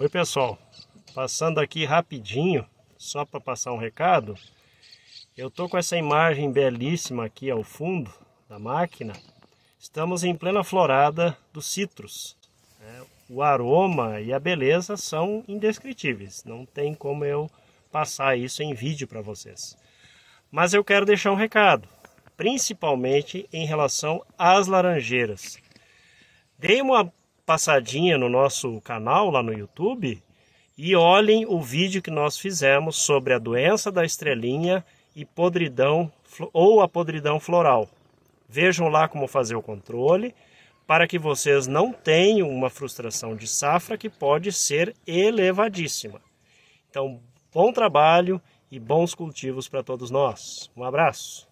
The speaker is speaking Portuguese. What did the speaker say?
Oi pessoal, passando aqui rapidinho, só para passar um recado. Eu tô com essa imagem belíssima aqui ao fundo da máquina. Estamos em plena florada dos citros. É, o aroma e a beleza são indescritíveis. Não tem como eu passar isso em vídeo para vocês. Mas eu quero deixar um recado, principalmente em relação às laranjeiras. Dei uma passadinha no nosso canal lá no YouTube e olhem o vídeo que nós fizemos sobre a doença da estrelinha e podridão ou a podridão floral. Vejam lá como fazer o controle para que vocês não tenham uma frustração de safra que pode ser elevadíssima. Então, bom trabalho e bons cultivos para todos nós. Um abraço!